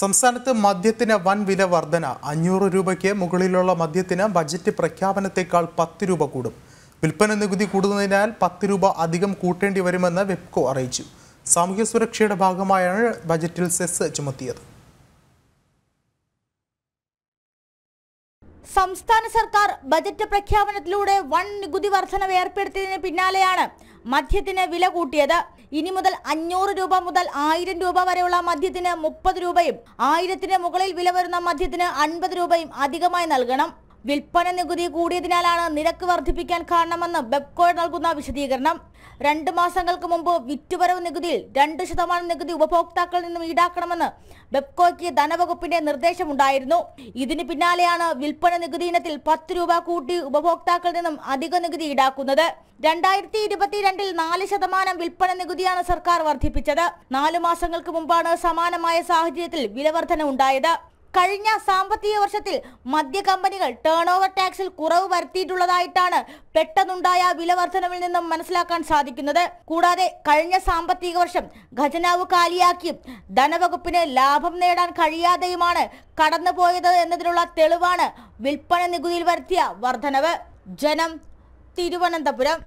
സംസ്ഥാനത്ത് മദ്യത്തിന് വൻ വില വർധന അഞ്ഞൂറ് രൂപയ്ക്ക് മുകളിലുള്ള മദ്യത്തിന് ബജറ്റ് പ്രഖ്യാപനത്തേക്കാൾ പത്ത് രൂപ കൂടും വിൽപ്പന നികുതി കൂടുന്നതിനാൽ പത്ത് രൂപ അധികം കൂട്ടേണ്ടി വരുമെന്ന് വെപ്കോ അറിയിച്ചു സാമൂഹ്യ സുരക്ഷയുടെ ഭാഗമായാണ് ബജറ്റിൽ സെസ് ചുമത്തിയത് സംസ്ഥാന സർക്കാർ ബജറ്റ് പ്രഖ്യാപനത്തിലൂടെ വൺ നികുതി വർധനവ് ഏർപ്പെടുത്തിയതിന് പിന്നാലെയാണ് മദ്യത്തിന് വില കൂട്ടിയത് ഇനി മുതൽ അഞ്ഞൂറ് രൂപ മുതൽ ആയിരം രൂപ വരെയുള്ള മദ്യത്തിന് മുപ്പത് രൂപയും ആയിരത്തിന് മുകളിൽ വില വരുന്ന മദ്യത്തിന് അൻപത് രൂപയും അധികമായി നൽകണം വിൽപ്പന നികുതി കൂടിയതിനാലാണ് നിരക്ക് വർദ്ധിപ്പിക്കാൻ കാരണമെന്ന് ബെപ്കോ നൽകുന്ന വിശദീകരണം രണ്ട് മാസങ്ങൾക്ക് മുമ്പ് വിറ്റുവരവ് നികുതിയിൽ രണ്ട് ശതമാനം നികുതി ഉപഭോക്താക്കളിൽ നിന്നും ഈടാക്കണമെന്ന് ബെപ്കോയ്ക്ക് ധനവകുപ്പിന്റെ നിർദ്ദേശമുണ്ടായിരുന്നു ഇതിന് പിന്നാലെയാണ് വിൽപ്പന നികുതി ഇനത്തിൽ പത്ത് രൂപ കൂട്ടി ഉപഭോക്താക്കളിൽ നിന്നും അധിക നികുതി ഈടാക്കുന്നത് രണ്ടായിരത്തി ഇരുപത്തിരണ്ടിൽ നാല് ശതമാനം വിൽപ്പന നികുതിയാണ് സർക്കാർ വർദ്ധിപ്പിച്ചത് നാലു മാസങ്ങൾക്ക് മുമ്പാണ് സമാനമായ സാഹചര്യത്തിൽ വിലവർധന ഉണ്ടായത് കഴിഞ്ഞ സാമ്പത്തിക വർഷത്തിൽ മദ്യ കമ്പനികൾ ടേൺ ഓവർ ടാക്സിൽ കുറവ് വരുത്തിയിട്ടുള്ളതായിട്ടാണ് പെട്ടെന്നുണ്ടായ വർധനവിൽ നിന്നും മനസ്സിലാക്കാൻ സാധിക്കുന്നത് കൂടാതെ കഴിഞ്ഞ സാമ്പത്തിക വർഷം ഖജനാവ് കാലിയാക്കിയും ധനവകുപ്പിന് ലാഭം നേടാൻ കഴിയാതെയുമാണ് കടന്നുപോയത് എന്നതിനുള്ള തെളിവാണ് വിൽപ്പന നികുതിയിൽ വരുത്തിയ വർധനവ് ജനം തിരുവനന്തപുരം